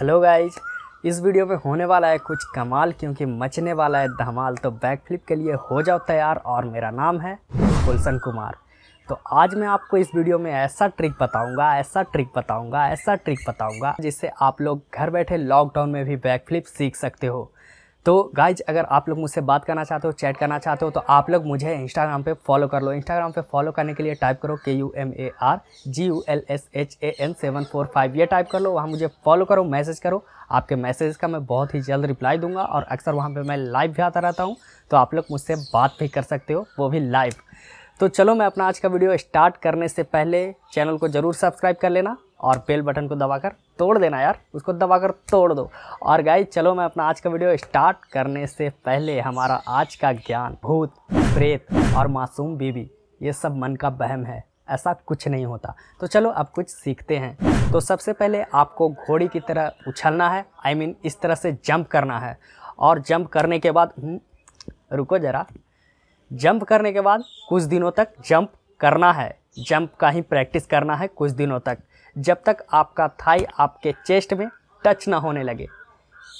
hello guys इस video पे होने वाला है कुछ कमाल क्योंकि मचने वाला है धमाल तो बैक फ्लिप के लिए हो जाओ तैयार और मेरा नाम है गुलशन कुमार तो आज मैं आपको इस वीडियो में ऐसा ट्रिक बताऊंगा ऐसा ट्रिक बताऊंगा ऐसा ट्रिक बताऊंगा जिससे आप लोग घर बैठे लॉकडाउन में भी बैक फ्लिप सीख सकते हो तो गाइज अगर आप लोग मुझसे बात करना चाहते हो चैट करना चाहते हो तो आप लोग मुझे इंस्टाग्राम पे फॉलो कर लो इंस्टाग्राम पे फॉलो करने के लिए टाइप करो K U M A R G U L S H A N seven four five ये टाइप कर लो वहाँ मुझे फॉलो करो मैसेज करो आपके मैसेज का मैं बहुत ही जल्द रिप्लाई दूंगा और अक्सर वहाँ पर मैं लाइव भी आता रहता हूँ तो आप लोग मुझसे बात भी कर सकते हो वो भी लाइव तो चलो मैं अपना आज का वीडियो स्टार्ट करने से पहले चैनल को ज़रूर सब्सक्राइब कर लेना और बेल बटन को दबाकर तोड़ देना यार उसको दबा कर तोड़ दो और गाय चलो मैं अपना आज का वीडियो स्टार्ट करने से पहले हमारा आज का ज्ञान भूत प्रेत और मासूम बीबी ये सब मन का बहम है ऐसा कुछ नहीं होता तो चलो अब कुछ सीखते हैं तो सबसे पहले आपको घोड़ी की तरह उछलना है आई I मीन mean, इस तरह से जंप करना है और जंप करने के बाद हम्म, रुको ज़रा जंप करने के बाद कुछ दिनों तक जंप करना है जंप का ही प्रैक्टिस करना है कुछ दिनों तक जब तक आपका थाई आपके चेस्ट में टच ना होने लगे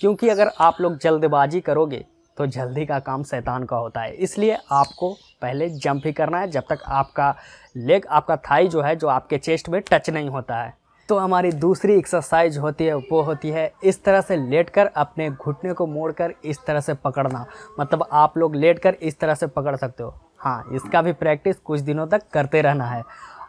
क्योंकि अगर आप लोग जल्दबाजी करोगे तो जल्दी का काम शैतान का होता है इसलिए आपको पहले जंप ही करना है जब तक आपका लेग आपका थाई जो है जो आपके चेस्ट में टच नहीं होता है तो हमारी दूसरी एक्सरसाइज होती है वो होती है इस तरह से लेट कर अपने घुटने को मोड़कर इस तरह से पकड़ना मतलब आप लोग लेट कर इस तरह से पकड़ सकते हो हाँ इसका भी प्रैक्टिस कुछ दिनों तक करते रहना है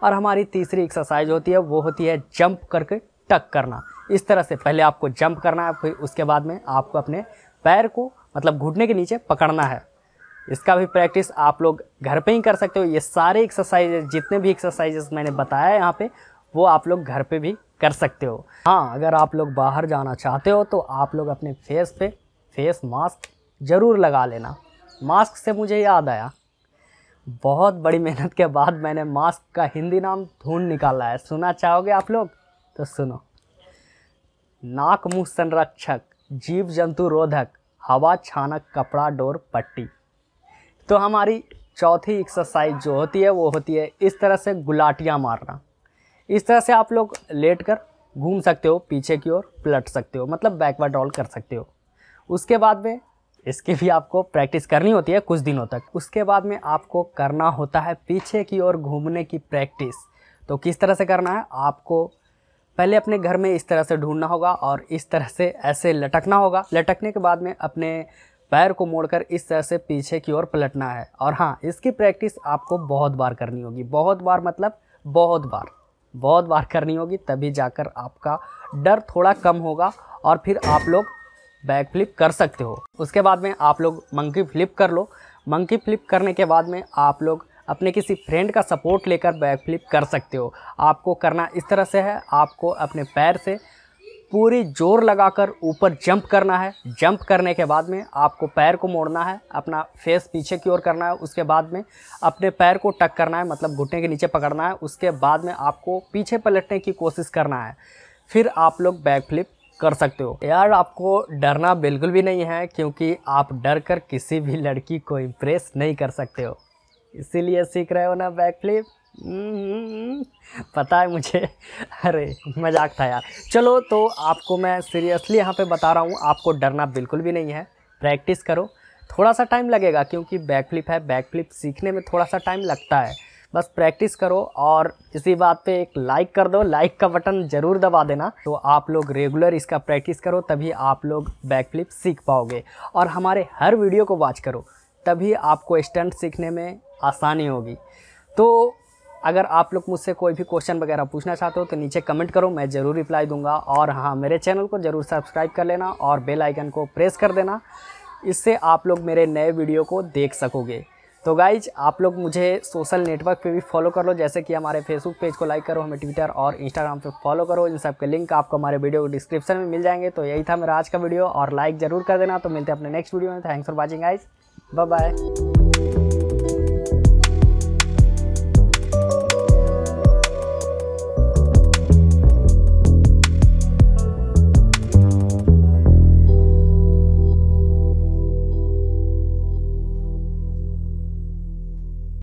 और हमारी तीसरी एक्सरसाइज होती है वो होती है जंप करके टक करना इस तरह से पहले आपको जंप करना है फिर उसके बाद में आपको अपने पैर को मतलब घुटने के नीचे पकड़ना है इसका भी प्रैक्टिस आप लोग घर पे ही कर सकते हो ये सारे एक्सरसाइजेज जितने भी एक्सरसाइजेस मैंने बताया यहाँ पे वो आप लोग घर पे भी कर सकते हो हाँ अगर आप लोग बाहर जाना चाहते हो तो आप लोग अपने फेस पे फेस मास्क ज़रूर लगा लेना मास्क से मुझे याद आया बहुत बड़ी मेहनत के बाद मैंने मास्क का हिंदी नाम धुन निकाला है सुना चाहोगे आप लोग तो सुनो नाक मुंह संरक्षक जीव जंतु रोधक हवा छानक कपड़ा डोर पट्टी तो हमारी चौथी एक्सरसाइज जो होती है वो होती है इस तरह से गुलाटियाँ मारना इस तरह से आप लोग लेट कर घूम सकते हो पीछे की ओर पलट सकते हो मतलब बैकवर्ड रोल कर सकते हो उसके बाद में इसकी भी आपको प्रैक्टिस करनी होती है कुछ दिनों तक उसके बाद में आपको करना होता है पीछे की ओर घूमने की प्रैक्टिस तो किस तरह से करना है आपको पहले अपने घर में इस तरह से ढूंढना होगा और इस तरह से ऐसे लटकना होगा लटकने के बाद में अपने पैर को मोड़कर इस तरह से पीछे की ओर पलटना है और हाँ इसकी प्रैक्टिस आपको बहुत बार करनी होगी बहुत बार मतलब बहुत बार बहुत बार करनी होगी तभी जाकर आपका डर थोड़ा कम होगा और फिर आप लोग बैक फ्लिप कर सकते हो उसके बाद में आप लोग मंकी फ्लिप कर लो मंकी फ्लिप करने के बाद में आप लोग अपने किसी फ्रेंड का सपोर्ट लेकर बैक फ्लिप कर सकते हो आपको करना इस तरह से है आपको अपने पैर से पूरी जोर लगाकर ऊपर जंप करना है जंप करने के बाद में आपको पैर को मोड़ना है अपना फेस पीछे की ओर करना है उसके बाद में अपने पैर को टक करना है मतलब घुटने के नीचे पकड़ना है उसके बाद में आपको पीछे पलटने की कोशिश करना है फिर आप लोग बैक फ्लिप कर सकते हो यार आपको डरना बिल्कुल भी नहीं है क्योंकि आप डर कर किसी भी लड़की को इम्प्रेस नहीं कर सकते हो इसीलिए सीख रहे हो ना बैक फ्लिप हम्म, पता है मुझे अरे मजाक था यार चलो तो आपको मैं सीरियसली यहाँ पे बता रहा हूँ आपको डरना बिल्कुल भी नहीं है प्रैक्टिस करो थोड़ा सा टाइम लगेगा क्योंकि बैक फ्लिप है बैक फ्लिप सीखने में थोड़ा सा टाइम लगता है बस प्रैक्टिस करो और इसी बात पे एक लाइक कर दो लाइक का बटन ज़रूर दबा देना तो आप लोग रेगुलर इसका प्रैक्टिस करो तभी आप लोग बैक फ्लिप सीख पाओगे और हमारे हर वीडियो को वॉच करो तभी आपको स्टंट सीखने में आसानी होगी तो अगर आप लोग मुझसे कोई भी क्वेश्चन वगैरह पूछना चाहते हो तो नीचे कमेंट करो मैं ज़रूर रिप्लाई दूंगा और हाँ मेरे चैनल को ज़रूर सब्सक्राइब कर लेना और बेल आइकन को प्रेस कर देना इससे आप लोग मेरे नए वीडियो को देख सकोगे तो गाइज आप लोग मुझे सोशल नेटवर्क पे भी फॉलो कर लो जैसे कि हमारे फेसबुक पेज को लाइक करो हमें ट्विटर और इंस्टाग्राम पे फॉलो करो इन सब के लिंक आपको हमारे वीडियो को डिस्क्रिप्शन में मिल जाएंगे तो यही था मेरा आज का वीडियो और लाइक ज़रूर कर देना तो मिलते हैं अपने नेक्स्ट वीडियो में thanks for watching guys bye